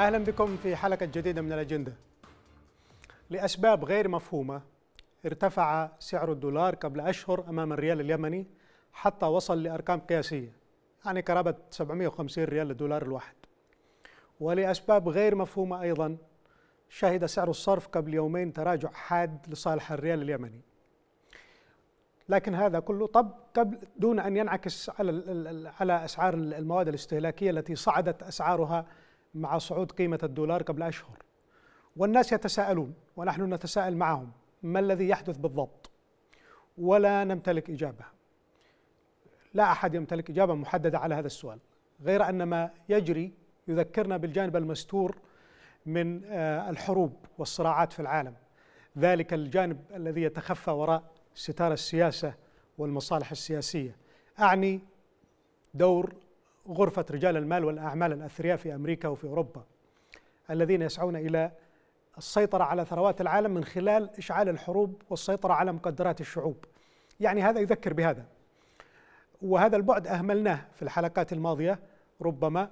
أهلا بكم في حلقة جديدة من الأجندة لأسباب غير مفهومة ارتفع سعر الدولار قبل أشهر أمام الريال اليمني حتى وصل لأرقام قياسية يعني قرابة 750 ريال للدولار الواحد ولأسباب غير مفهومة أيضا شهد سعر الصرف قبل يومين تراجع حاد لصالح الريال اليمني لكن هذا كله طب قبل دون ان ينعكس على على اسعار المواد الاستهلاكيه التي صعدت اسعارها مع صعود قيمة الدولار قبل أشهر والناس يتساءلون ونحن نتساءل معهم ما الذي يحدث بالضبط ولا نمتلك إجابة لا أحد يمتلك إجابة محددة على هذا السؤال غير أن ما يجري يذكرنا بالجانب المستور من آه، الحروب والصراعات في العالم ذلك الجانب الذي يتخفى وراء ستار السياسة والمصالح السياسية أعني دور غرفة رجال المال والأعمال الأثرياء في أمريكا وفي أوروبا الذين يسعون إلى السيطرة على ثروات العالم من خلال إشعال الحروب والسيطرة على مقدرات الشعوب يعني هذا يذكر بهذا وهذا البعد أهملناه في الحلقات الماضية ربما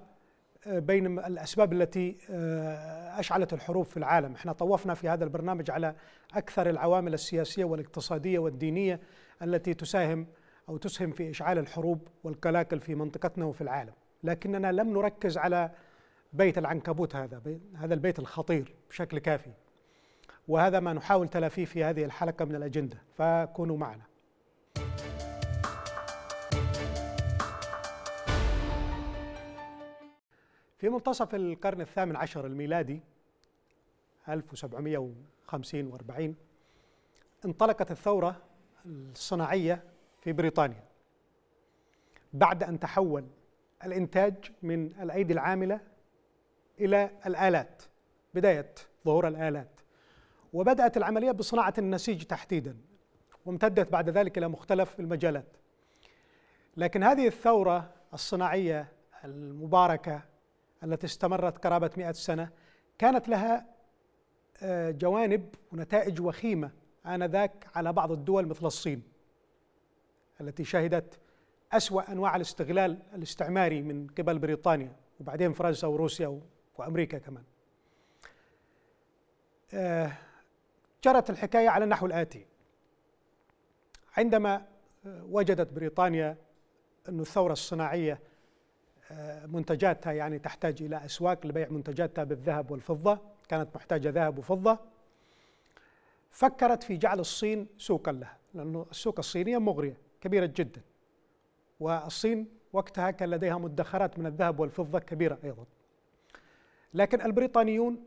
آه، بين الأسباب التي آه، أشعلت الحروب في العالم احنا طوفنا في هذا البرنامج على أكثر العوامل السياسية والاقتصادية والدينية التي تساهم أو تسهم في إشعال الحروب والقلاقل في منطقتنا وفي العالم لكننا لم نركز على بيت العنكبوت هذا هذا البيت الخطير بشكل كافي وهذا ما نحاول تلافيه في هذه الحلقة من الأجندة فكونوا معنا في منتصف القرن الثامن عشر الميلادي 1750 و40 انطلقت الثورة الصناعية في بريطانيا بعد أن تحول الإنتاج من الأيدي العاملة إلى الآلات بداية ظهور الآلات وبدأت العملية بصناعة النسيج تحديدا وامتدت بعد ذلك إلى مختلف المجالات لكن هذه الثورة الصناعية المباركة التي استمرت قرابة مئة سنة كانت لها آه، جوانب ونتائج وخيمة آنذاك على بعض الدول مثل الصين التي شهدت أسوأ أنواع الاستغلال الاستعماري من قبل بريطانيا وبعدين فرنسا وروسيا وأمريكا كمان آه، جرت الحكاية على النحو الآتي عندما آه، وجدت بريطانيا أن الثورة الصناعية آه، منتجاتها يعني تحتاج إلى أسواق لبيع منتجاتها بالذهب والفضة كانت محتاجة ذهب وفضة فكرت في جعل الصين سوقا لها لأن السوق الصينية مغرية كبيرة جدا والصين وقتها كان لديها مدخرات من الذهب والفضة كبيرة أيضا لكن البريطانيون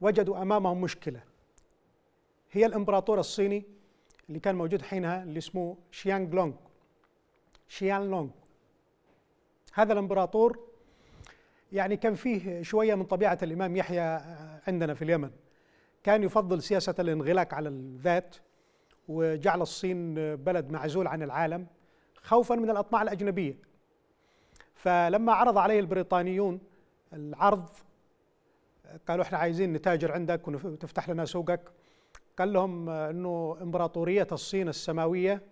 وجدوا أمامهم مشكلة هي الإمبراطور الصيني اللي كان موجود حينها اللي اسمه شيانغ لونغ شيان لونغ هذا الإمبراطور يعني كان فيه شوية من طبيعة الإمام يحيى عندنا في اليمن كان يفضل سياسة الانغلاق على الذات وجعل الصين بلد معزول عن العالم خوفا من الأطماع الأجنبية فلما عرض عليه البريطانيون العرض قالوا احنا عايزين نتاجر عندك وتفتح لنا سوقك قال لهم انه امبراطوريه الصين السماويه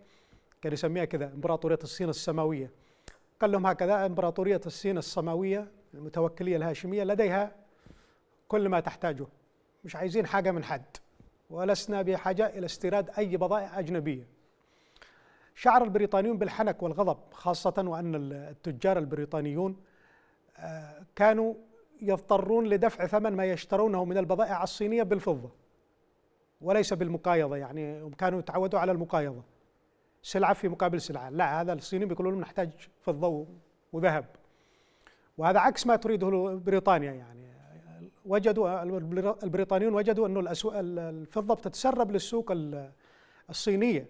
كان يسميها كذا امبراطوريه الصين السماويه قال لهم هكذا امبراطوريه الصين السماويه المتوكليه الهاشميه لديها كل ما تحتاجه مش عايزين حاجه من حد ولسنا بحاجة إلى استيراد أي بضائع أجنبية شعر البريطانيون بالحنك والغضب خاصة وأن التجار البريطانيون آه، كانوا يضطرون لدفع ثمن ما يشترونه من البضائع الصينية بالفضة وليس بالمقايضة يعني كانوا يتعودوا على المقايضة سلعة في مقابل سلعة لا هذا الصيني بيقولوا لهم نحتاج فضة وذهب وهذا عكس ما تريده بريطانيا يعني وجدوا البريطانيون وجدوا انه الفضه بتتسرب للسوق الصينيه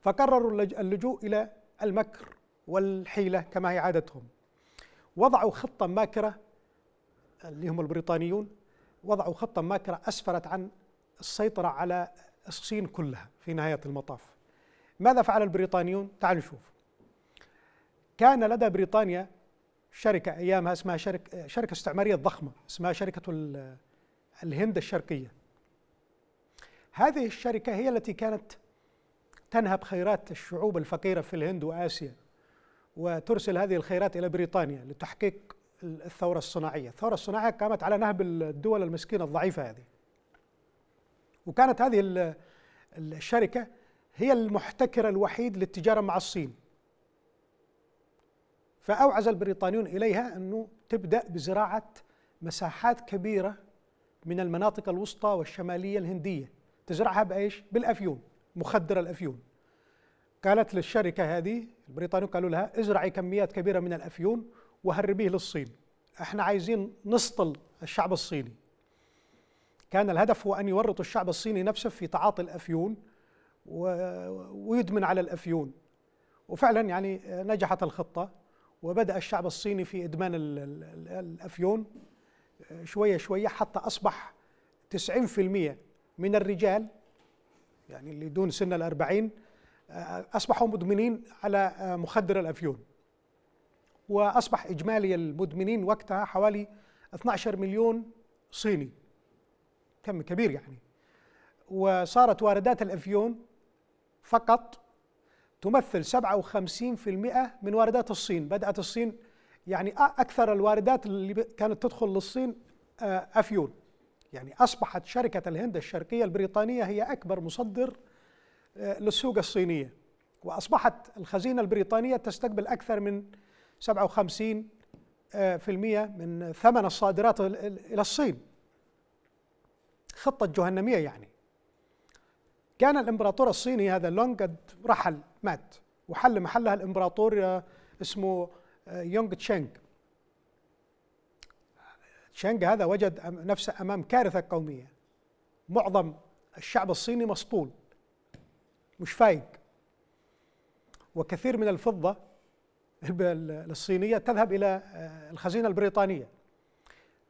فقرروا اللجوء الى المكر والحيله كما هي عادتهم وضعوا خطه ماكره اللي هم البريطانيون وضعوا خطه ماكره اسفرت عن السيطره على الصين كلها في نهايه المطاف ماذا فعل البريطانيون تعالوا نشوف كان لدى بريطانيا شركه ايامها اسمها شركه شركه استعماريه ضخمه اسمها شركه الهند الشرقيه. هذه الشركه هي التي كانت تنهب خيرات الشعوب الفقيره في الهند واسيا وترسل هذه الخيرات الى بريطانيا لتحقيق الثوره الصناعيه، الثوره الصناعيه قامت على نهب الدول المسكينه الضعيفه هذه. وكانت هذه الشركه هي المحتكرة الوحيد للتجاره مع الصين فأوعز البريطانيون إليها أنه تبدأ بزراعة مساحات كبيرة من المناطق الوسطى والشمالية الهندية تزرعها بإيش؟ بالأفيون مخدر الأفيون قالت للشركة هذه البريطانيون قالوا لها ازرعي كميات كبيرة من الأفيون وهربيه للصين احنا عايزين نسطل الشعب الصيني كان الهدف هو أن يورطوا الشعب الصيني نفسه في تعاطي الأفيون و... ويدمن على الأفيون وفعلا يعني نجحت الخطة وبدأ الشعب الصيني في إدمان الأفيون آه، شوية شوية حتى أصبح 90% من الرجال يعني اللي دون سن الأربعين آه، أصبحوا مدمنين على آه، مخدر الأفيون وأصبح إجمالي المدمنين وقتها حوالي 12 مليون صيني كم كبير يعني وصارت واردات الأفيون فقط تمثل 57% من واردات الصين بدأت الصين يعني أكثر الواردات اللي كانت تدخل للصين آه، أفيون يعني أصبحت شركة الهند الشرقية البريطانية هي أكبر مصدر آه، للسوق الصينية وأصبحت الخزينة البريطانية تستقبل أكثر من 57 آه، من ثمن الصادرات إلى الصين خطة جهنمية يعني كان الامبراطور الصيني هذا لونغ قد رحل مات وحل محلها الامبراطور آه، اسمه آه، يونغ تشينغ تشينغ هذا وجد نفسه امام كارثه قوميه معظم الشعب الصيني مسطول مش فايق وكثير من الفضه الصينيه تذهب الى آه، الخزينه البريطانيه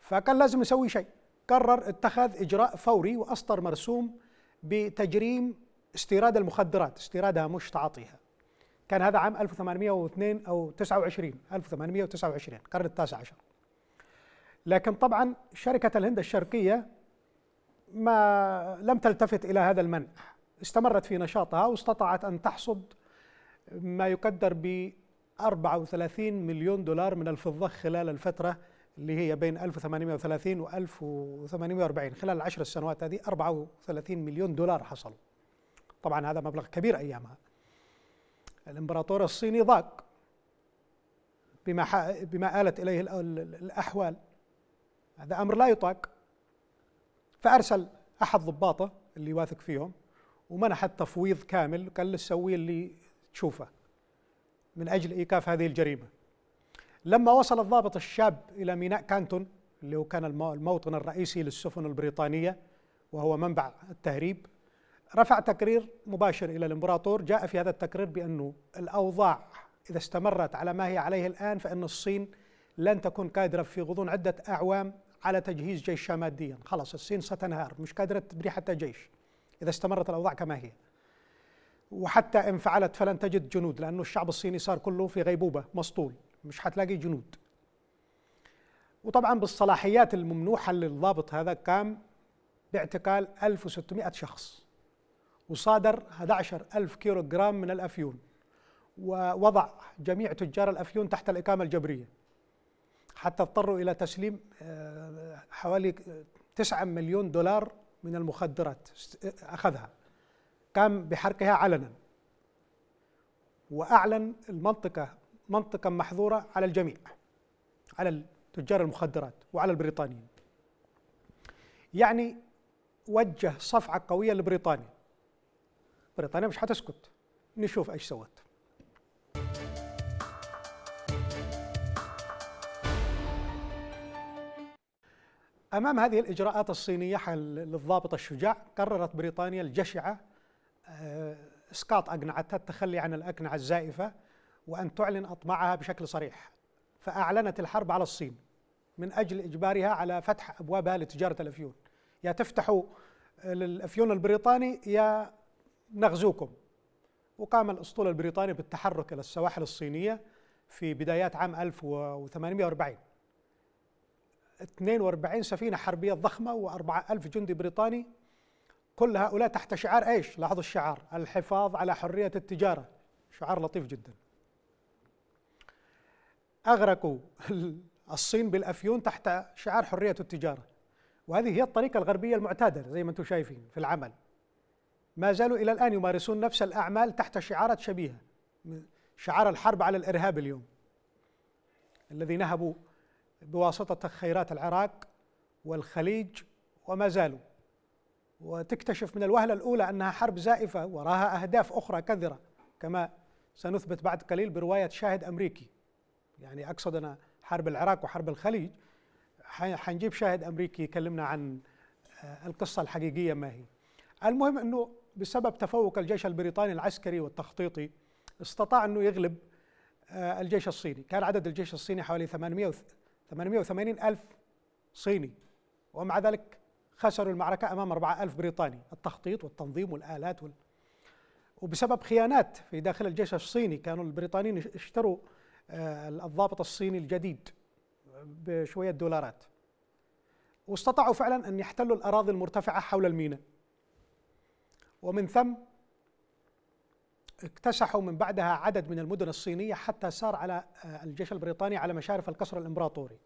فكان لازم يسوي شيء قرر اتخذ اجراء فوري واصدر مرسوم بتجريم استيراد المخدرات استيرادها مش تعاطيها كان هذا عام 1802 أو 29 1829 القرن التاسع عشر لكن طبعا شركة الهند الشرقية ما لم تلتفت إلى هذا المنع استمرت في نشاطها واستطاعت أن تحصد ما يقدر ب 34 مليون دولار من الفضة خلال الفترة اللي هي بين 1830 و 1840 خلال العشر السنوات هذه 34 مليون دولار حصلوا طبعا هذا مبلغ كبير أيامها الإمبراطور الصيني ضاق بما, بما آلت إليه الأحوال هذا أمر لا يطاق فأرسل أحد ضباطه اللي واثق فيهم ومنح التفويض كامل وقال له سوي اللي تشوفه من أجل إيقاف هذه الجريمة لما وصل الضابط الشاب إلى ميناء كانتون اللي هو كان الموطن الرئيسي للسفن البريطانية وهو منبع التهريب رفع تقرير مباشر إلى الإمبراطور جاء في هذا التقرير بأنه الأوضاع إذا استمرت على ما هي عليه الآن فإن الصين لن تكون قادرة في غضون عدة أعوام على تجهيز جيشها ماديا خلاص الصين ستنهار مش قادرة تبني حتى جيش إذا استمرت الأوضاع كما هي وحتى إن فعلت فلن تجد جنود لأن الشعب الصيني صار كله في غيبوبة مسطول مش هتلاقي جنود وطبعا بالصلاحيات الممنوحة للضابط هذا قام باعتقال 1600 شخص وصادر 11000 كيلو جرام من الأفيون ووضع جميع تجار الأفيون تحت الإقامة الجبرية حتى اضطروا إلى تسليم آه، حوالي 9 مليون دولار من المخدرات أخذها قام بحرقها علنا وأعلن المنطقة منطقة محظورة على الجميع على تجار المخدرات وعلى البريطانيين يعني وجه صفعة قوية لبريطانيا بريطانيا مش حتسكت نشوف ايش سوت أمام هذه الإجراءات الصينية للضابط الشجاع قررت بريطانيا الجشعة آه، إسقاط أقنعتها التخلي عن الأقنعة الزائفة وأن تعلن أطماعها بشكل صريح فأعلنت الحرب على الصين من أجل إجبارها على فتح أبوابها لتجارة الأفيون يا تفتحوا آه، للأفيون البريطاني يا نغزوكم وقام الأسطول البريطاني بالتحرك إلى السواحل الصينية في بدايات عام 1840 42 سفينة حربية ضخمة و4000 جندي بريطاني كل هؤلاء تحت شعار ايش؟ لاحظوا الشعار الحفاظ على حرية التجارة شعار لطيف جدا أغرقوا الصين بالأفيون تحت شعار حرية التجارة وهذه هي الطريقة الغربية المعتادة زي ما أنتم شايفين في العمل ما زالوا إلى الآن يمارسون نفس الأعمال تحت شعارات شبيهة شعار الحرب على الإرهاب اليوم الذي نهبوا بواسطة خيرات العراق والخليج وما زالوا وتكتشف من الوهلة الأولى أنها حرب زائفة وراها أهداف أخرى كثرة كما سنثبت بعد قليل برواية شاهد أمريكي يعني اقصد انا حرب العراق وحرب الخليج حنجيب شاهد امريكي يكلمنا عن آه، القصه الحقيقيه ما هي. المهم انه بسبب تفوق الجيش البريطاني العسكري والتخطيطي استطاع انه يغلب آه، الجيش الصيني، كان عدد الجيش الصيني حوالي 800 880 الف صيني ومع ذلك خسروا المعركه امام 4000 بريطاني، التخطيط والتنظيم والالات وال... وبسبب خيانات في داخل الجيش الصيني كانوا البريطانيين اشتروا آه، الضابط الصيني الجديد بشوية دولارات واستطاعوا فعلا أن يحتلوا الأراضي المرتفعة حول الميناء ومن ثم اكتسحوا من بعدها عدد من المدن الصينية حتى سار على آه، الجيش البريطاني على مشارف القصر الإمبراطوري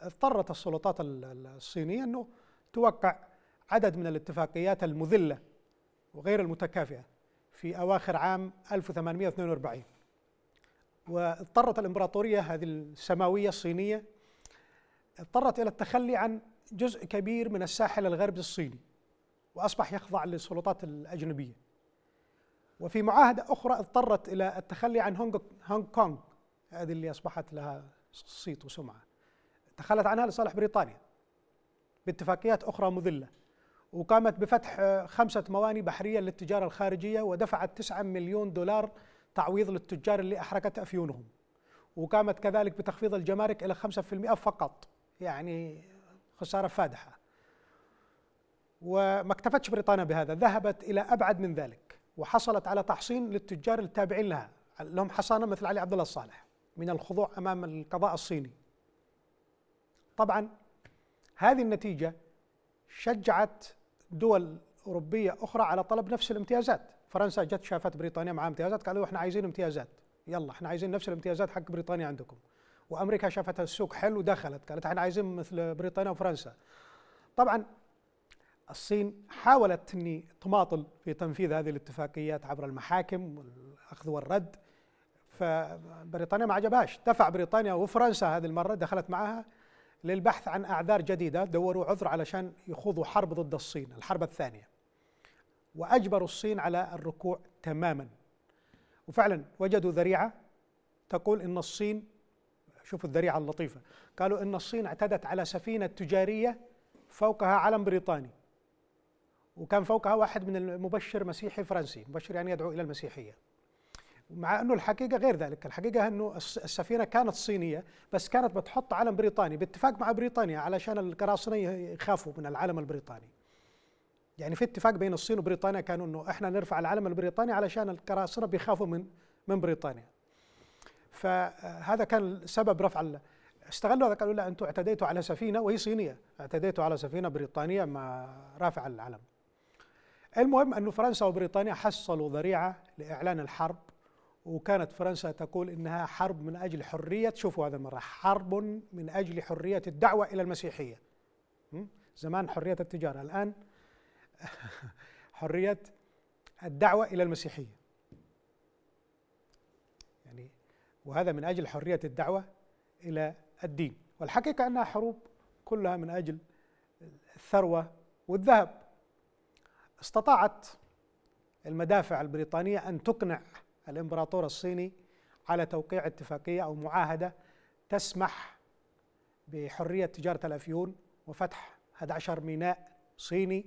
اضطرت السلطات الصينية أنه توقع عدد من الاتفاقيات المذلة وغير المتكافئة في أواخر عام 1842 واضطرت الإمبراطورية هذه السماوية الصينية اضطرت إلى التخلي عن جزء كبير من الساحل الغربي الصيني وأصبح يخضع للسلطات الأجنبية وفي معاهدة أخرى اضطرت إلى التخلي عن هونغ كونغ هذه اللي أصبحت لها صيت وسمعة تخلت عنها لصالح بريطانيا باتفاقيات أخرى مذلة وقامت بفتح خمسة مواني بحرية للتجارة الخارجية ودفعت 9 مليون دولار تعويض للتجار اللي أحرقت أفيونهم وقامت كذلك بتخفيض الجمارك إلى 5% فقط يعني خسارة فادحة وما اكتفتش بريطانيا بهذا ذهبت إلى أبعد من ذلك وحصلت على تحصين للتجار التابعين لها لهم حصانة مثل علي عبد الله الصالح من الخضوع أمام القضاء الصيني طبعا هذه النتيجة شجعت دول أوروبية أخرى على طلب نفس الامتيازات فرنسا جت شافت بريطانيا مع امتيازات قالوا احنا عايزين امتيازات يلا احنا عايزين نفس الامتيازات حق بريطانيا عندكم وامريكا شافت السوق حلو دخلت قالت احنا عايزين مثل بريطانيا وفرنسا طبعا الصين حاولت اني تماطل في تنفيذ هذه الاتفاقيات عبر المحاكم والاخذ والرد فبريطانيا ما عجبهاش دفع بريطانيا وفرنسا هذه المره دخلت معها للبحث عن اعذار جديده دوروا عذر علشان يخوضوا حرب ضد الصين الحرب الثانيه وأجبروا الصين على الركوع تماما وفعلا وجدوا ذريعة تقول إن الصين شوفوا الذريعة اللطيفة قالوا إن الصين اعتدت على سفينة تجارية فوقها علم بريطاني وكان فوقها واحد من المبشر مسيحي فرنسي مبشر يعني يدعو إلى المسيحية مع أنه الحقيقة غير ذلك الحقيقة أنه السفينة كانت صينية بس كانت بتحط علم بريطاني باتفاق مع بريطانيا علشان القراصنة يخافوا من العلم البريطاني يعني في اتفاق بين الصين وبريطانيا كانوا انه احنا نرفع العلم البريطاني علشان القراصنه بيخافوا من من بريطانيا. فهذا كان سبب رفع استغلوا هذا قالوا لا انتم اعتديتوا على سفينه وهي صينيه، اعتديتوا على سفينه بريطانيه ما رافع العلم. المهم انه فرنسا وبريطانيا حصلوا ذريعه لاعلان الحرب وكانت فرنسا تقول انها حرب من اجل حريه شوفوا هذا المره حرب من اجل حريه الدعوه الى المسيحيه. زمان حريه التجاره الان حرية الدعوة إلى المسيحية يعني وهذا من أجل حرية الدعوة إلى الدين والحقيقة أنها حروب كلها من أجل الثروة والذهب استطاعت المدافع البريطانية أن تقنع الإمبراطور الصيني على توقيع اتفاقية أو معاهدة تسمح بحرية تجارة الأفيون وفتح 11 ميناء صيني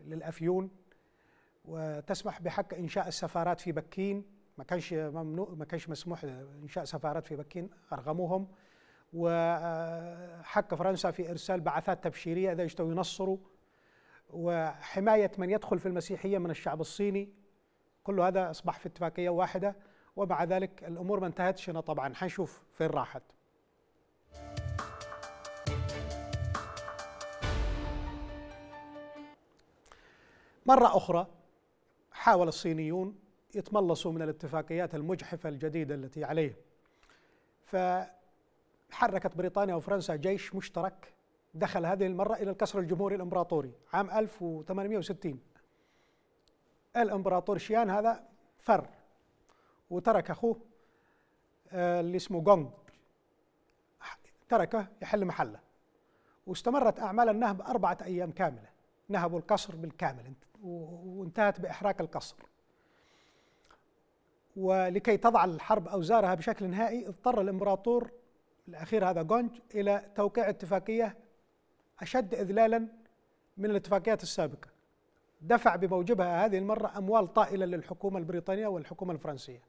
للافيون وتسمح بحق انشاء السفارات في بكين ما كانش ممنوع ما كانش مسموح انشاء سفارات في بكين ارغموهم وحق فرنسا في ارسال بعثات تبشيريه اذا يشتوا ينصروا وحمايه من يدخل في المسيحيه من الشعب الصيني كل هذا اصبح في اتفاقيه واحده ومع ذلك الامور ما انتهتش هنا طبعا حنشوف فين راحت مرة أخرى حاول الصينيون يتملصوا من الاتفاقيات المجحفة الجديدة التي عليه فحركت بريطانيا وفرنسا جيش مشترك دخل هذه المرة إلى القصر الجمهوري الإمبراطوري عام 1860 الإمبراطور شيان هذا فر وترك أخوه آه، اللي اسمه غونغ تركه يحل محله واستمرت أعمال النهب أربعة أيام كاملة نهبوا القصر بالكامل وانتهت باحراق القصر ولكي تضع الحرب اوزارها بشكل نهائي اضطر الامبراطور الاخير هذا جونج الى توقيع اتفاقيه اشد اذلالا من الاتفاقيات السابقه دفع بموجبها هذه المره اموال طائله للحكومه البريطانيه والحكومه الفرنسيه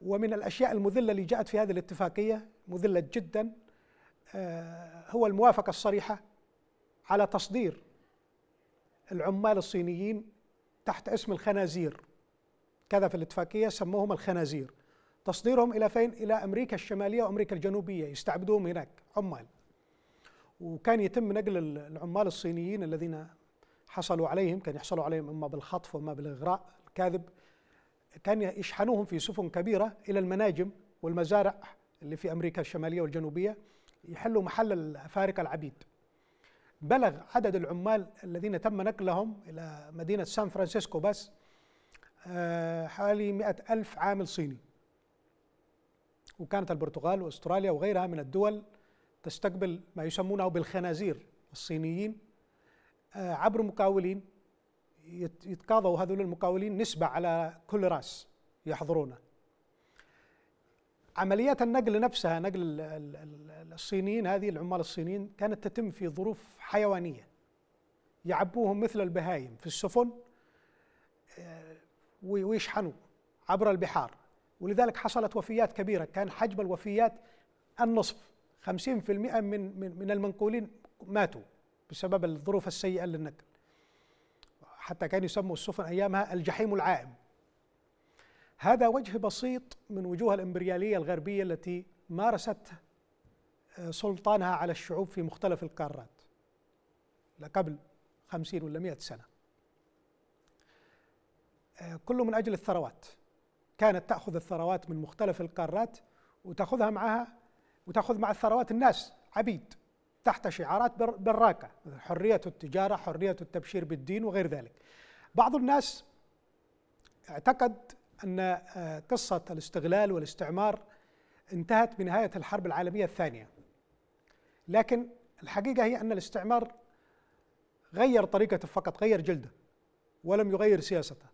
ومن الاشياء المذله اللي جاءت في هذه الاتفاقيه مذله جدا آه، هو الموافقه الصريحه على تصدير العمال الصينيين تحت اسم الخنازير كذا في الاتفاقية سموهم الخنازير تصديرهم إلى فين؟ إلى أمريكا الشمالية وأمريكا الجنوبية يستعبدوهم هناك عمال وكان يتم نقل العمال الصينيين الذين حصلوا عليهم كان يحصلوا عليهم إما بالخطف وإما بالإغراء الكاذب كان يشحنوهم في سفن كبيرة إلى المناجم والمزارع اللي في أمريكا الشمالية والجنوبية يحلوا محل الأفارقة العبيد بلغ عدد العمال الذين تم نقلهم إلى مدينة سان فرانسيسكو بس آه، حوالي مئة ألف عامل صيني وكانت البرتغال وأستراليا وغيرها من الدول تستقبل ما يسمونه بالخنازير الصينيين آه، عبر مقاولين يتقاضوا هذول المقاولين نسبة على كل رأس يحضرونه عمليات النقل نفسها نقل الصينيين هذه العمال الصينيين كانت تتم في ظروف حيوانيه يعبوهم مثل البهايم في السفن آه، ويشحنوا عبر البحار ولذلك حصلت وفيات كبيره كان حجم الوفيات النصف 50% من من من المنقولين ماتوا بسبب الظروف السيئه للنقل حتى كان يسموا السفن ايامها الجحيم العائم هذا وجه بسيط من وجوه الإمبريالية الغربية التي مارست آه، سلطانها على الشعوب في مختلف القارات قبل خمسين ولا مئة سنة آه، كله من أجل الثروات كانت تأخذ الثروات من مختلف القارات وتأخذها معها وتأخذ مع الثروات الناس عبيد تحت شعارات براكة حرية التجارة حرية التبشير بالدين وغير ذلك بعض الناس اعتقد أن آه، قصة الاستغلال والاستعمار انتهت بنهاية الحرب العالمية الثانية لكن الحقيقة هي أن الاستعمار غير طريقته فقط غير جلده ولم يغير سياسته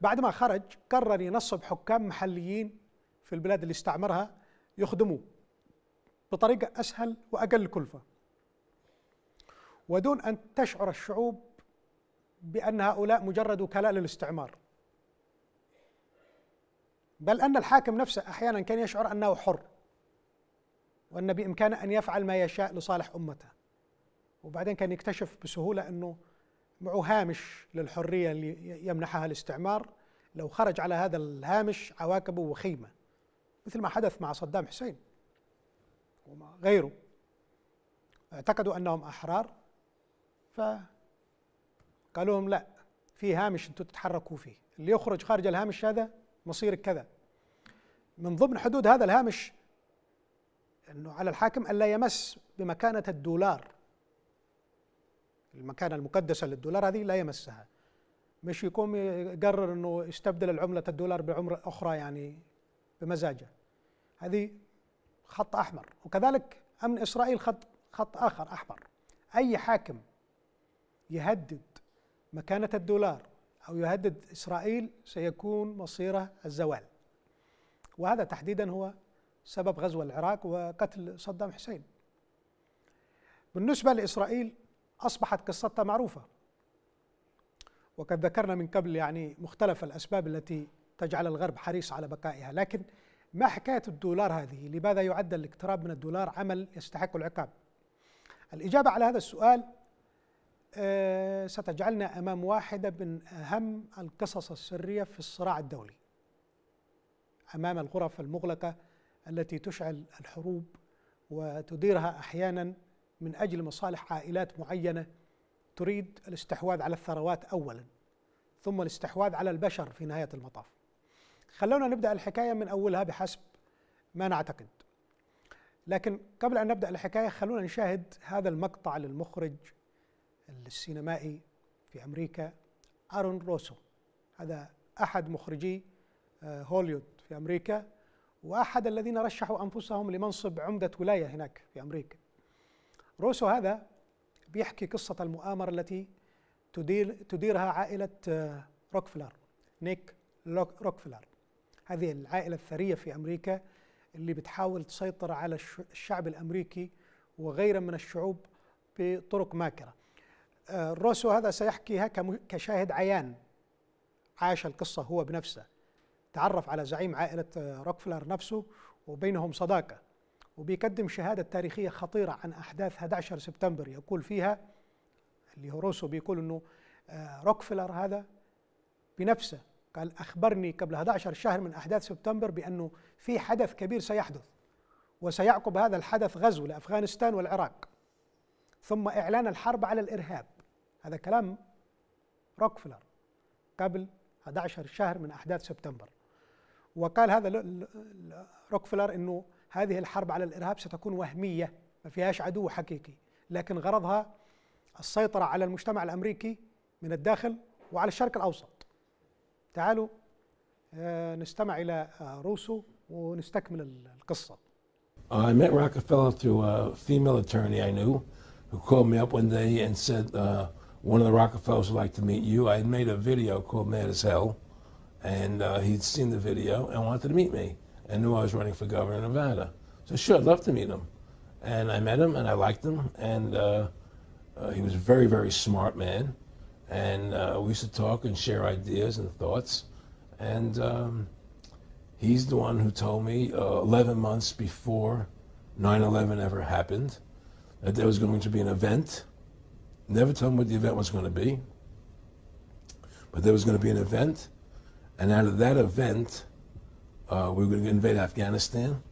بعد ما خرج قرر ينصب حكام محليين في البلاد اللي استعمرها يخدموه بطريقة أسهل وأقل كلفة ودون أن تشعر الشعوب بأن هؤلاء مجرد وكلاء للاستعمار بل أن الحاكم نفسه أحيانا كان يشعر أنه حر وأن بإمكانه أن يفعل ما يشاء لصالح أمته وبعدين كان يكتشف بسهولة أنه معه هامش للحرية اللي يمنحها الاستعمار لو خرج على هذا الهامش عواقبه وخيمة مثل ما حدث مع صدام حسين وغيره غيره اعتقدوا أنهم أحرار فقالوا لهم لا في هامش أنتم تتحركوا فيه اللي يخرج خارج الهامش هذا مصيرك كذا من ضمن حدود هذا الهامش أنه على الحاكم ألا يمس بمكانة الدولار المكانة المقدسة للدولار هذه لا يمسها مش يقوم يقرر أنه يستبدل العملة الدولار بعملة أخرى يعني بمزاجه هذه خط أحمر وكذلك أمن إسرائيل خط, خط آخر أحمر أي حاكم يهدد مكانة الدولار أو يهدد إسرائيل سيكون مصيره الزوال وهذا تحديدا هو سبب غزو العراق وقتل صدام حسين بالنسبة لإسرائيل أصبحت قصتها معروفة وقد ذكرنا من قبل يعني مختلف الأسباب التي تجعل الغرب حريص على بقائها لكن ما حكاية الدولار هذه لماذا يعد الاقتراب من الدولار عمل يستحق العقاب الإجابة على هذا السؤال آه، ستجعلنا امام واحده من اهم القصص السريه في الصراع الدولي امام الغرف المغلقه التي تشعل الحروب وتديرها احيانا من اجل مصالح عائلات معينه تريد الاستحواذ على الثروات اولا ثم الاستحواذ على البشر في نهايه المطاف. خلونا نبدا الحكايه من اولها بحسب ما نعتقد. لكن قبل ان نبدا الحكايه خلونا نشاهد هذا المقطع للمخرج السينمائي في أمريكا أرون روسو هذا أحد مخرجي آه، هوليوود في أمريكا وأحد الذين رشحوا أنفسهم لمنصب عمدة ولاية هناك في أمريكا روسو هذا بيحكي قصة المؤامرة التي تدير تديرها عائلة آه، روكفلر نيك روكفلر هذه العائلة الثرية في أمريكا اللي بتحاول تسيطر على الشعب الأمريكي وغيره من الشعوب بطرق ماكرة روسو هذا سيحكيها كشاهد عيان عاش القصة هو بنفسه تعرف على زعيم عائلة آه، روكفلر نفسه وبينهم صداقة وبيقدم شهادة تاريخية خطيرة عن أحداث 11 سبتمبر يقول فيها اللي هو روسو بيقول أنه آه، روكفلر هذا بنفسه قال أخبرني قبل 11 شهر من أحداث سبتمبر بأنه في حدث كبير سيحدث وسيعقب هذا الحدث غزو لأفغانستان والعراق ثم إعلان الحرب على الإرهاب هذا كلام روكفلر قبل 11 شهر من أحداث سبتمبر وقال هذا روكفلر أنه هذه الحرب على الإرهاب ستكون وهمية ما فيهاش عدو حقيقي لكن غرضها السيطرة على المجتمع الأمريكي من الداخل وعلى الشرق الأوسط تعالوا آه، نستمع إلى آه، روسو ونستكمل القصة uh, I met Rockefeller through a female attorney I knew who called me up one day and said, uh, one of the Rockefellers would like to meet you. I had made a video called Mad as Hell, and uh, he'd seen the video and wanted to meet me and knew I was running for governor of Nevada. So sure, I'd love to meet him. And I met him and I liked him, and uh, uh he was a very, very smart man. And uh, we used to talk and share ideas and thoughts. And um, he's the one who told me uh, 11 months before 9 11 ever happened that there was going to be an event. Never told them what the event was going to be, but there was going to be an event, and out of that event, uh, we were going to invade Afghanistan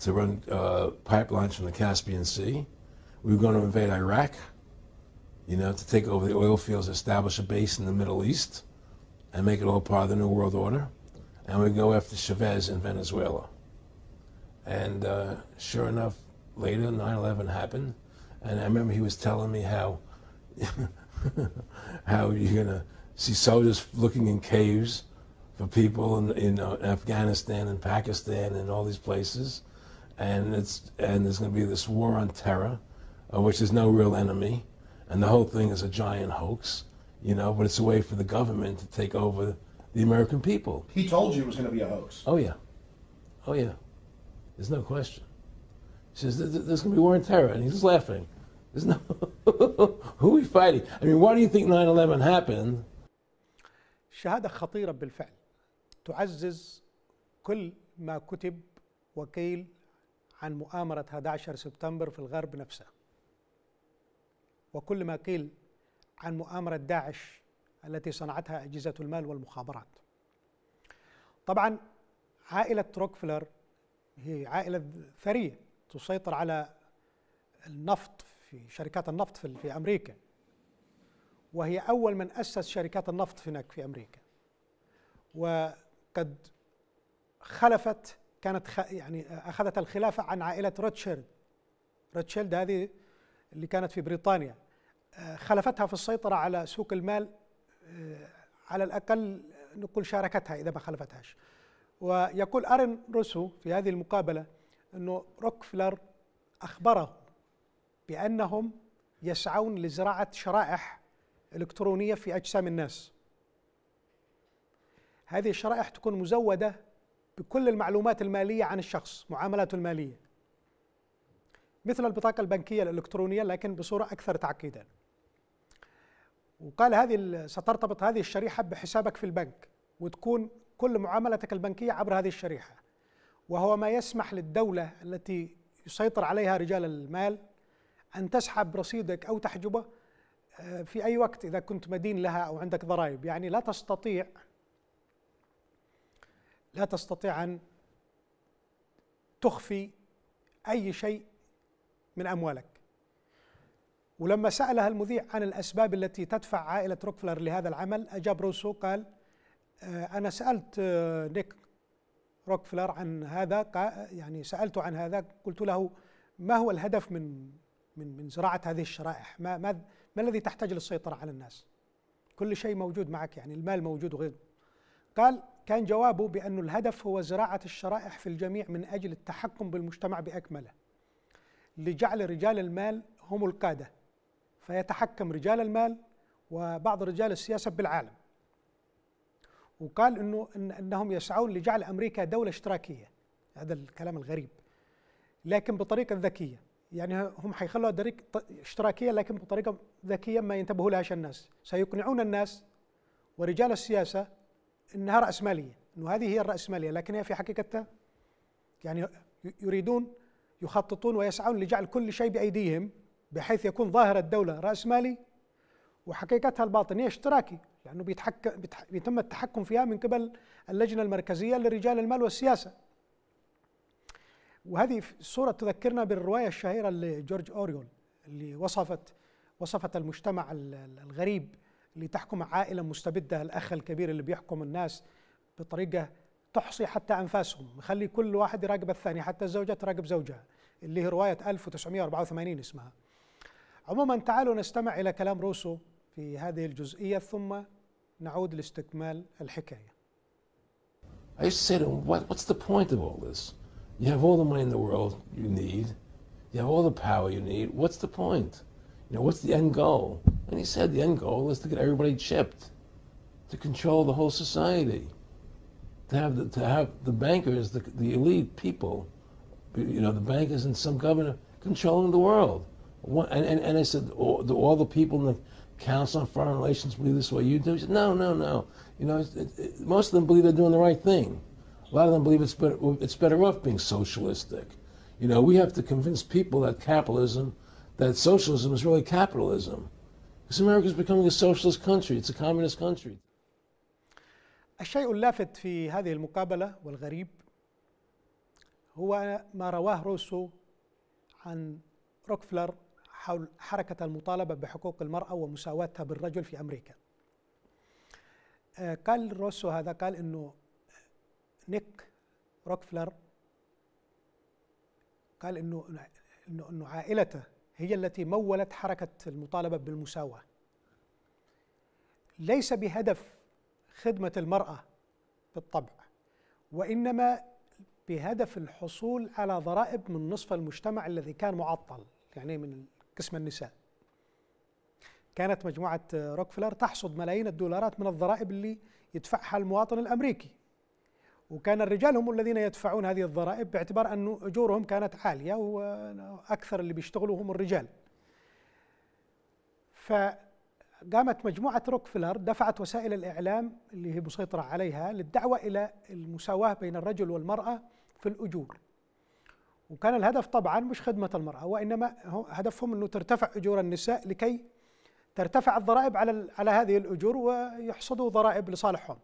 to run uh, pipelines from the Caspian Sea. We were going to invade Iraq, you know, to take over the oil fields, establish a base in the Middle East, and make it all part of the New World Order. And we go after Chavez in Venezuela. And uh, sure enough, later 9-11 happened and i remember he was telling me how how you're going to see soldiers looking in caves for people in, in uh, afghanistan and pakistan and all these places and it's and there's going to be this war on terror uh, which is no real enemy and the whole thing is a giant hoax you know but it's a way for the government to take over the american people he told you it was going to be a hoax oh yeah oh yeah there's no question She says, there's going to be war on terror. And he's laughing. There's no, who are we fighting? I mean, why do you think 9-11 happened? شهادة خطيرة بالفعل تعزز كل ما كتب وقيل عن مؤامرة 11 سبتمبر في الغرب نفسه وكل ما قيل عن مؤامرة داعش التي صنعتها أجهزة المال والمخابرات طبعا عائلة روكفلر هي عائلة ثرية تسيطر على النفط في شركات النفط في, في أمريكا وهي أول من أسس شركات النفط هناك في أمريكا وقد خلفت كانت خ... يعني أخذت الخلافة عن عائلة روتشيلد روتشيلد هذه اللي كانت في بريطانيا خلفتها في السيطرة على سوق المال آه، على الأقل نقول شاركتها إذا ما خلفتهاش ويقول أرن روسو في هذه المقابلة انه روكفلر اخبره بانهم يسعون لزراعه شرائح الكترونيه في اجسام الناس هذه الشرائح تكون مزوده بكل المعلومات الماليه عن الشخص معاملاته الماليه مثل البطاقه البنكيه الالكترونيه لكن بصوره اكثر تعقيدا وقال هذه سترتبط هذه الشريحه بحسابك في البنك وتكون كل معاملتك البنكيه عبر هذه الشريحه وهو ما يسمح للدولة التي يسيطر عليها رجال المال أن تسحب رصيدك أو تحجبه آه، في أي وقت إذا كنت مدين لها أو عندك ضرائب يعني لا تستطيع لا تستطيع أن تخفي أي شيء من أموالك ولما سألها المذيع عن الأسباب التي تدفع عائلة روكفلر لهذا العمل أجاب روسو قال آه، أنا سألت آه، نيك روكفلر عن هذا يعني سألته عن هذا قلت له ما هو الهدف من من من زراعة هذه الشرائح ما ما ما الذي تحتاج للسيطرة على الناس كل شيء موجود معك يعني المال موجود وغيره قال كان جوابه بأن الهدف هو زراعة الشرائح في الجميع من أجل التحكم بالمجتمع بأكمله لجعل رجال المال هم القادة فيتحكم رجال المال وبعض رجال السياسة بالعالم وقال انه إن انهم يسعون لجعل امريكا دوله اشتراكيه هذا الكلام الغريب لكن بطريقه ذكيه يعني هم حيخلوها دريك اشتراكيه لكن بطريقه ذكيه ما ينتبهوا لهاش الناس سيقنعون الناس ورجال السياسه انها راسماليه انه هذه هي الراسماليه لكن هي في حقيقتها يعني يريدون يخططون ويسعون لجعل كل شيء بايديهم بحيث يكون ظاهر الدوله راسمالي وحقيقتها الباطنيه اشتراكي لأنه بيتحكم بيتم التحكم فيها من قبل اللجنة المركزية لرجال المال والسياسة وهذه الصورة تذكرنا بالرواية الشهيرة لجورج أوريول اللي وصفت وصفت المجتمع الغريب اللي تحكم عائلة مستبدة الأخ الكبير اللي بيحكم الناس بطريقة تحصي حتى أنفاسهم مخلي كل واحد يراقب الثاني حتى الزوجة تراقب زوجها اللي هي رواية 1984 اسمها عموما تعالوا نستمع إلى كلام روسو في هذه الجزئية ثم نعود لاستكمال الحكاية I used to say to him, what, what's the point of all this? You have all the money in the world you need. You have all the power you need. What's the point? You know, what's the end goal? And he said the end goal is to get everybody chipped, to control the whole society, to have the, to have the bankers, the, the elite people, you know, the bankers and some governor controlling the world. and, and, and I said, all the, all the people in the, Council on Foreign Relations believe this way. You do? Said, no, no, no. You know, it, it, most of them believe they're doing the right thing. A lot of them believe it's better, it's better off being socialistic. You know, we have to convince people that capitalism, that socialism is really capitalism. Because America is becoming a socialist country, it's a communist country. الشيء اللافت في هذه المقابلة والغريب هو ما رواه روسو عن روكفلر حول حركة المطالبة بحقوق المرأة ومساواتها بالرجل في أمريكا آه، قال روسو هذا قال أنه نيك روكفلر قال أنه أنه عائلته هي التي مولت حركة المطالبة بالمساواة ليس بهدف خدمة المرأة بالطبع وإنما بهدف الحصول على ضرائب من نصف المجتمع الذي كان معطل يعني من قسم النساء كانت مجموعة روكفلر تحصد ملايين الدولارات من الضرائب اللي يدفعها المواطن الأمريكي وكان الرجال هم الذين يدفعون هذه الضرائب باعتبار أن أجورهم كانت عالية وأكثر اللي بيشتغلوا هم الرجال فقامت مجموعة روكفلر دفعت وسائل الإعلام اللي هي مسيطرة عليها للدعوة إلى المساواة بين الرجل والمرأة في الأجور وكان الهدف طبعا مش خدمة المرأة وإنما هدفهم أنه ترتفع أجور النساء لكي ترتفع الضرائب على على هذه الأجور ويحصدوا ضرائب لصالحهم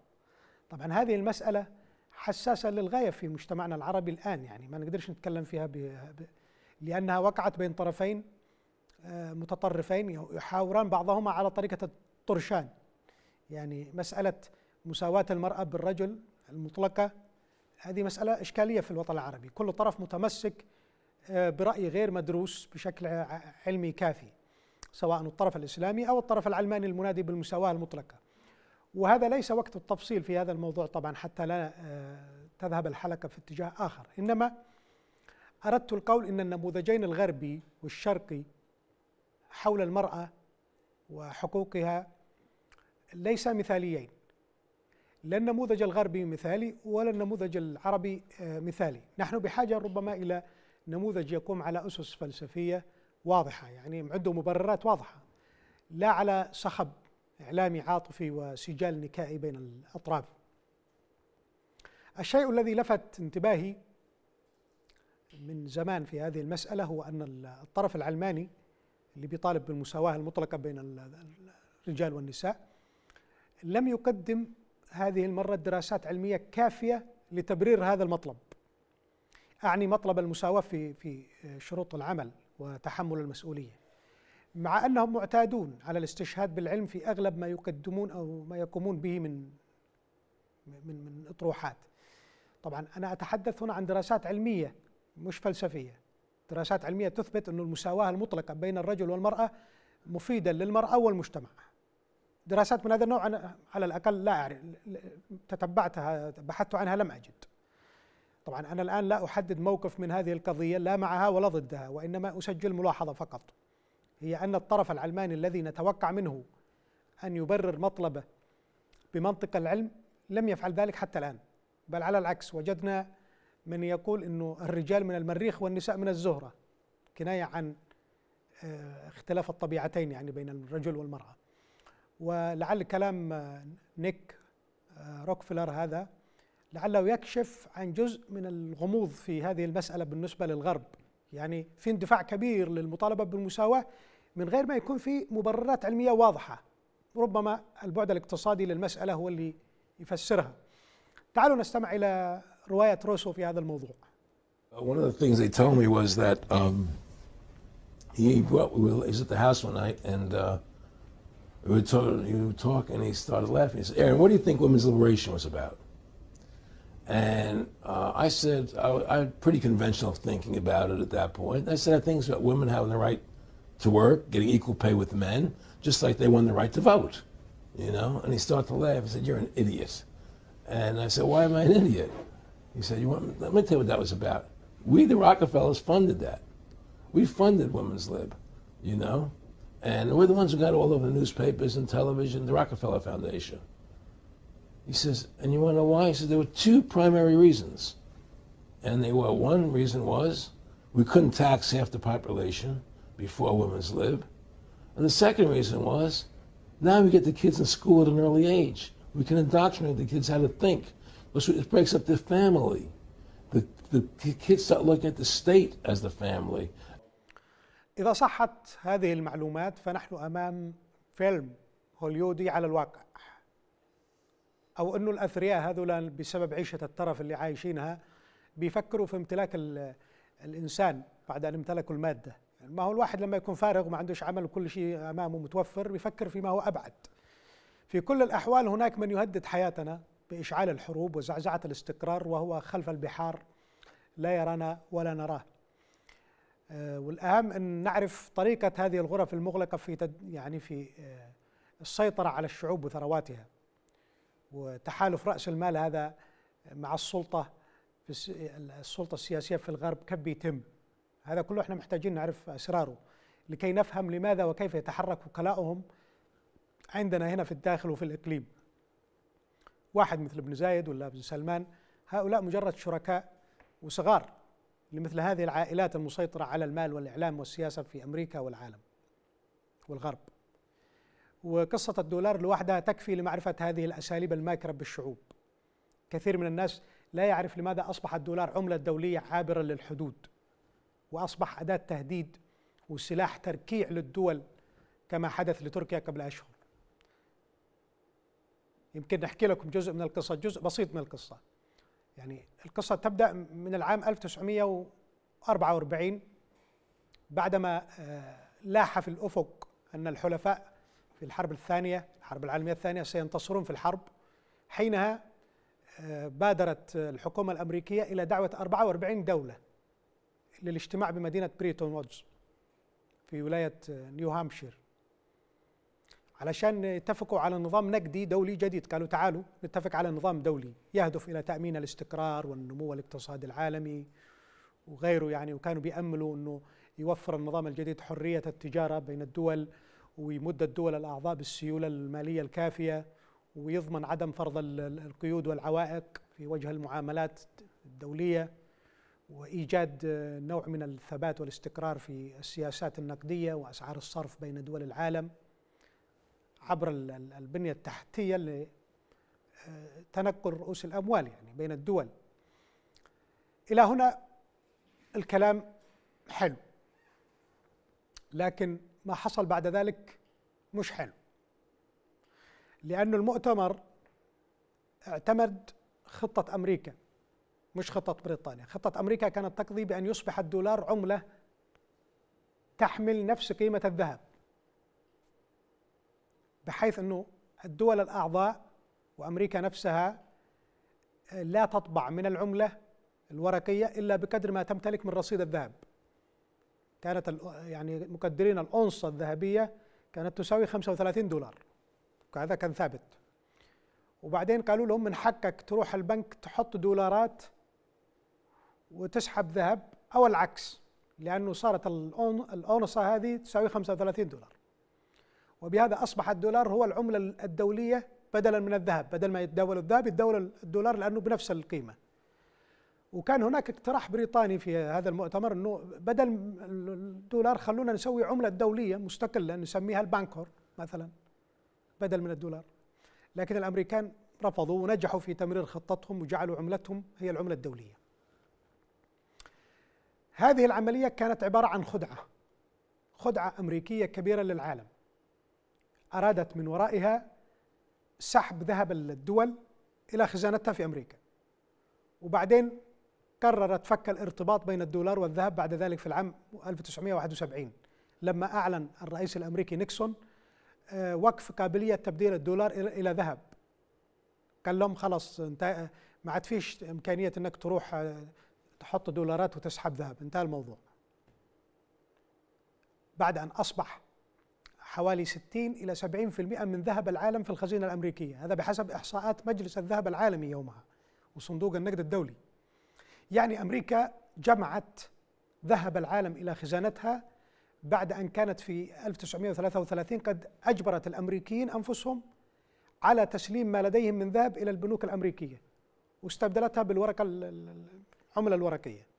طبعا هذه المسألة حساسة للغاية في مجتمعنا العربي الآن يعني ما نقدرش نتكلم فيها ب... ب... لأنها وقعت بين طرفين آه، متطرفين يحاوران بعضهما على طريقة الطرشان يعني مسألة مساواة المرأة بالرجل المطلقة هذه مسألة إشكالية في الوطن العربي كل طرف متمسك آه، برأي غير مدروس بشكل علمي كافي سواء الطرف الإسلامي أو الطرف العلماني المنادي بالمساواة المطلقة وهذا ليس وقت التفصيل في هذا الموضوع طبعا حتى لا آه، تذهب الحلقة في اتجاه آخر إنما أردت القول إن النموذجين الغربي والشرقي حول المرأة وحقوقها ليسا مثاليين لا النموذج الغربي مثالي ولا النموذج العربي آه، مثالي نحن بحاجة ربما إلى نموذج يقوم على أسس فلسفية واضحة يعني عنده مبررات واضحة لا على صخب إعلامي عاطفي وسجال نكائي بين الأطراف الشيء الذي لفت انتباهي من زمان في هذه المسألة هو أن الطرف العلماني اللي بيطالب بالمساواة المطلقة بين الرجال والنساء لم يقدم هذه المرة دراسات علمية كافية لتبرير هذا المطلب أعني مطلب المساواة في في شروط العمل وتحمل المسؤولية مع أنهم معتادون على الاستشهاد بالعلم في أغلب ما يقدمون أو ما يقومون به من من من أطروحات طبعا أنا أتحدث هنا عن دراسات علمية مش فلسفية دراسات علمية تثبت أن المساواة المطلقة بين الرجل والمرأة مفيدة للمرأة والمجتمع دراسات من هذا النوع أنا على الأقل لا أعرف تتبعتها بحثت عنها لم أجد طبعا أنا الآن لا أحدد موقف من هذه القضية لا معها ولا ضدها وإنما أسجل ملاحظة فقط هي أن الطرف العلماني الذي نتوقع منه أن يبرر مطلبه بمنطق العلم لم يفعل ذلك حتى الآن بل على العكس وجدنا من يقول أنه الرجال من المريخ والنساء من الزهرة كناية عن آه، اختلاف الطبيعتين يعني بين الرجل والمرأة ولعل كلام آه، نيك آه، روكفلر هذا لعله يكشف عن جزء من الغموض في هذه المسألة بالنسبة للغرب يعني في اندفاع كبير للمطالبة بالمساواة من غير ما يكون في مبررات علمية واضحة ربما البعد الاقتصادي للمسألة هو اللي يفسرها تعالوا نستمع إلى رواية روسو في هذا الموضوع uh, One of the things they told me was that um, he well, was at the house one night and uh, we were, talk, we were talking, and he started laughing. He said, Aaron, what do you think women's liberation was about? And uh, I said, I, I pretty conventional thinking about it at that point. I said, I think it's about women having the right to work, getting equal pay with men, just like they won the right to vote, you know? And he started to laugh. He said, you're an idiot. And I said, why am I an idiot? He said, you want, let me tell you what that was about. We, the Rockefellers, funded that. We funded Women's Lib, you know? And we're the ones who got all of the newspapers and television, the Rockefeller Foundation. He says, and you want to know why? He says, there were two primary reasons. And they were one reason was we couldn't tax half the population before women's lib. And the second reason was now we get the kids in school at an early age. We can indoctrinate the kids how to think. but it breaks up their family. The, the kids start looking at the state as the family, إذا صحت هذه المعلومات فنحن أمام فيلم هوليودي على الواقع أو أنه الأثرياء هذولا بسبب عيشة الترف اللي عايشينها بيفكروا في امتلاك الإنسان بعد أن امتلكوا المادة يعني ما هو الواحد لما يكون فارغ وما عندوش عمل وكل شيء أمامه متوفر بيفكر فيما هو أبعد في كل الأحوال هناك من يهدد حياتنا بإشعال الحروب وزعزعة الاستقرار وهو خلف البحار لا يرانا ولا نراه آه، والاهم ان نعرف طريقه هذه الغرف المغلقه في تد يعني في آه، السيطره على الشعوب وثرواتها وتحالف راس المال هذا مع السلطه في السلطه السياسيه في الغرب كم بيتم هذا كله احنا محتاجين نعرف اسراره لكي نفهم لماذا وكيف يتحرك وكلاؤهم عندنا هنا في الداخل وفي الاقليم واحد مثل ابن زايد ولا ابن سلمان هؤلاء مجرد شركاء وصغار لمثل هذه العائلات المسيطرة على المال والإعلام والسياسة في أمريكا والعالم والغرب وقصة الدولار لوحدها تكفي لمعرفة هذه الأساليب الماكرة بالشعوب كثير من الناس لا يعرف لماذا أصبح الدولار عملة دولية عابرة للحدود وأصبح أداة تهديد وسلاح تركيع للدول كما حدث لتركيا قبل أشهر يمكن نحكي لكم جزء من القصة جزء بسيط من القصة يعني القصة تبدأ من العام 1944 بعدما آه، لاح في الأفق أن الحلفاء في الحرب الثانية الحرب العالمية الثانية سينتصرون في الحرب حينها آه، بادرت الحكومة الأمريكية إلى دعوة 44 دولة للاجتماع بمدينة بريتون وودز في ولاية آه، نيو هامشير علشان اتفقوا على نظام نقدي دولي جديد قالوا تعالوا نتفق على نظام دولي يهدف إلى تأمين الاستقرار والنمو الاقتصادي العالمي وغيره يعني وكانوا بيأملوا أنه يوفر النظام الجديد حرية التجارة بين الدول ويمد الدول الأعضاء بالسيولة المالية الكافية ويضمن عدم فرض القيود والعوائق في وجه المعاملات الدولية وإيجاد نوع من الثبات والاستقرار في السياسات النقدية وأسعار الصرف بين دول العالم عبر البنية التحتية لتنقل آه، رؤوس الأموال يعني بين الدول إلى هنا الكلام حلو لكن ما حصل بعد ذلك مش حلو لأن المؤتمر اعتمد خطة أمريكا مش خطة بريطانيا خطة أمريكا كانت تقضي بأن يصبح الدولار عملة تحمل نفس قيمة الذهب بحيث انه الدول الاعضاء وامريكا نفسها آه، لا تطبع من العمله الورقيه الا بقدر ما تمتلك من رصيد الذهب. كانت يعني مقدرين الاونصه الذهبيه كانت تساوي 35 دولار. هذا كان ثابت. وبعدين قالوا لهم من حقك تروح البنك تحط دولارات وتسحب ذهب او العكس لانه صارت الاونصه هذه تساوي 35 دولار. وبهذا أصبح الدولار هو العملة الدولية بدلا من الذهب بدل ما يتداول الذهب يتداول الدولار لأنه بنفس القيمة وكان هناك اقتراح بريطاني في هذا المؤتمر انه بدل الدولار خلونا نسوي عمله دوليه مستقله نسميها البانكور مثلا بدل من الدولار لكن الامريكان رفضوا ونجحوا في تمرير خطتهم وجعلوا عملتهم هي العمله الدوليه. هذه العمليه كانت عباره عن خدعه خدعه امريكيه كبيره للعالم أرادت من ورائها سحب ذهب الدول إلى خزانتها في أمريكا وبعدين قررت فك الارتباط بين الدولار والذهب بعد ذلك في العام 1971 لما أعلن الرئيس الأمريكي نيكسون آه، وقف قابلية تبديل الدولار إلى ذهب قال لهم خلاص ما عاد فيش إمكانية أنك تروح آه، تحط دولارات وتسحب ذهب انتهى الموضوع بعد أن أصبح حوالي 60 إلى 70% من ذهب العالم في الخزينة الأمريكية هذا بحسب إحصاءات مجلس الذهب العالمي يومها وصندوق النقد الدولي يعني أمريكا جمعت ذهب العالم إلى خزانتها بعد أن كانت في 1933 قد أجبرت الأمريكيين أنفسهم على تسليم ما لديهم من ذهب إلى البنوك الأمريكية واستبدلتها بالورقة العملة الورقية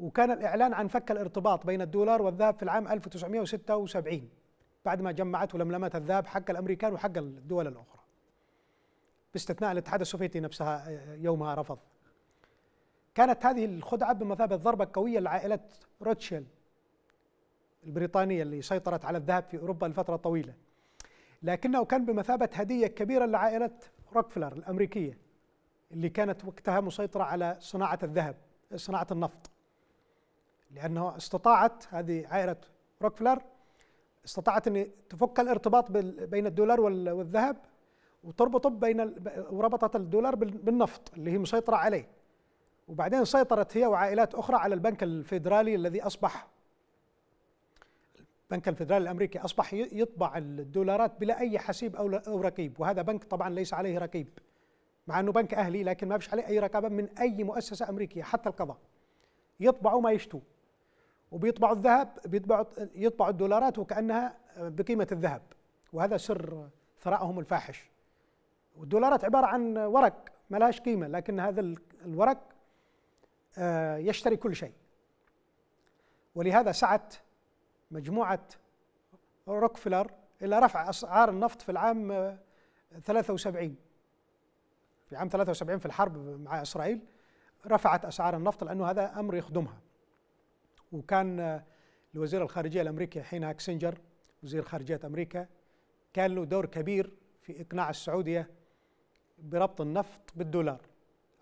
وكان الإعلان عن فك الارتباط بين الدولار والذهب في العام 1976 بعد ما جمعت ولملمت الذهب حق الأمريكان وحق الدول الأخرى باستثناء الاتحاد السوفيتي نفسها آه، يومها رفض كانت هذه الخدعة بمثابة ضربة قوية لعائلة روتشيل البريطانية اللي سيطرت على الذهب في أوروبا لفترة طويلة لكنه كان بمثابة هدية كبيرة لعائلة روكفلر الأمريكية اللي كانت وقتها مسيطرة على صناعة الذهب صناعة النفط لأنه استطاعت هذه عائلة روكفلر استطاعت أن تفك الارتباط بين الدولار والذهب وتربطه بين وربطت الدولار بالنفط اللي هي مسيطرة عليه وبعدين سيطرت هي وعائلات أخرى على البنك الفيدرالي الذي أصبح البنك الفيدرالي الامريكي اصبح يطبع الدولارات بلا اي حسيب او او رقيب وهذا بنك طبعا ليس عليه رقيب مع انه بنك اهلي لكن ما فيش عليه اي رقابه من اي مؤسسه امريكيه حتى القضاء يطبعوا ما يشتوا وبيطبعوا الذهب بيطبعوا يطبعوا الدولارات وكانها بقيمه الذهب وهذا سر ثرائهم الفاحش والدولارات عباره عن ورق ما لهاش قيمه لكن هذا الورق آه، يشتري كل شيء ولهذا سعت مجموعه روكفلر الى رفع اسعار النفط في العام 73 آه، في عام 73 في الحرب مع اسرائيل رفعت اسعار النفط لانه هذا امر يخدمها وكان لوزير الخارجيه الامريكي حينها كسنجر وزير خارجيه امريكا كان له دور كبير في اقناع السعوديه بربط النفط بالدولار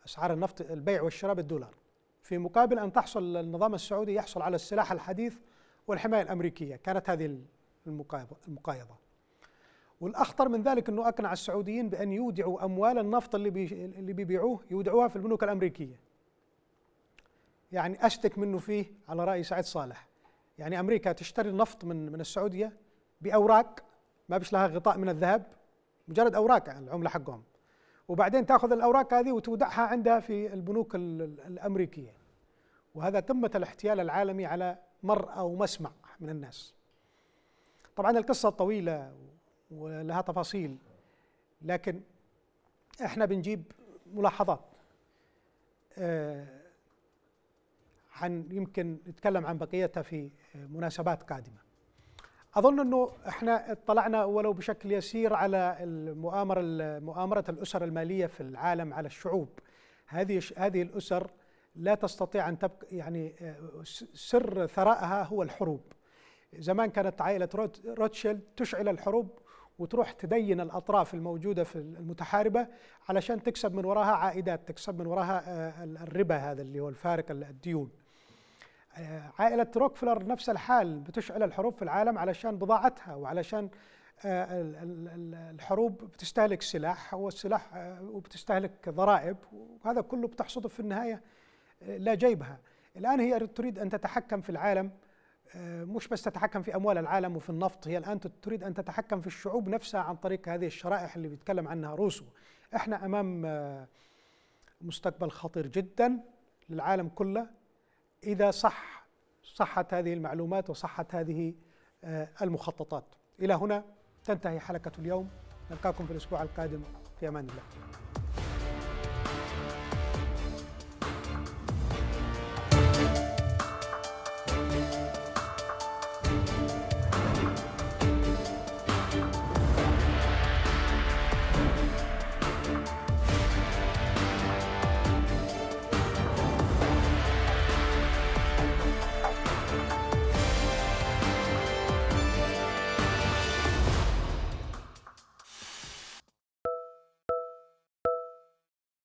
اسعار النفط البيع والشراء بالدولار في مقابل ان تحصل النظام السعودي يحصل على السلاح الحديث والحمايه الامريكيه كانت هذه المقايضه والاخطر من ذلك انه اقنع السعوديين بان يودعوا اموال النفط اللي اللي بيبيعوه يودعوها في البنوك الامريكيه يعني اشتك منه فيه على راي سعيد صالح يعني امريكا تشتري النفط من من السعوديه باوراق ما بيش لها غطاء من الذهب مجرد اوراق يعني العمله حقهم وبعدين تاخذ الاوراق هذه وتودعها عندها في البنوك الامريكيه وهذا قمه الاحتيال العالمي على مر او مسمع من الناس طبعا القصه طويله ولها تفاصيل لكن احنا بنجيب ملاحظات آه عن يمكن نتكلم عن بقيتها في مناسبات قادمه اظن انه احنا اطلعنا ولو بشكل يسير على المؤامره مؤامره الاسر الماليه في العالم على الشعوب هذه هذه الاسر لا تستطيع ان تبقى يعني سر ثرائها هو الحروب زمان كانت عائله روتشيلد تشعل الحروب وتروح تدين الاطراف الموجوده في المتحاربه علشان تكسب من وراها عائدات تكسب من وراها آه، الربا هذا اللي هو الفارق الديون آه، عائلة روكفلر نفس الحال بتشعل الحروب في العالم علشان بضاعتها وعلشان آه، الحروب بتستهلك سلاح والسلاح آه، وبتستهلك ضرائب وهذا كله بتحصده في النهاية لا جيبها الآن هي تريد أن تتحكم في العالم مش بس تتحكم في أموال العالم وفي النفط هي الآن تريد أن تتحكم في الشعوب نفسها عن طريق هذه الشرائح اللي بيتكلم عنها روسو احنا أمام مستقبل خطير جدا للعالم كله إذا صح صحت هذه المعلومات وصحت هذه آه، المخططات إلى هنا تنتهي حلقة اليوم نلقاكم في الأسبوع القادم في أمان الله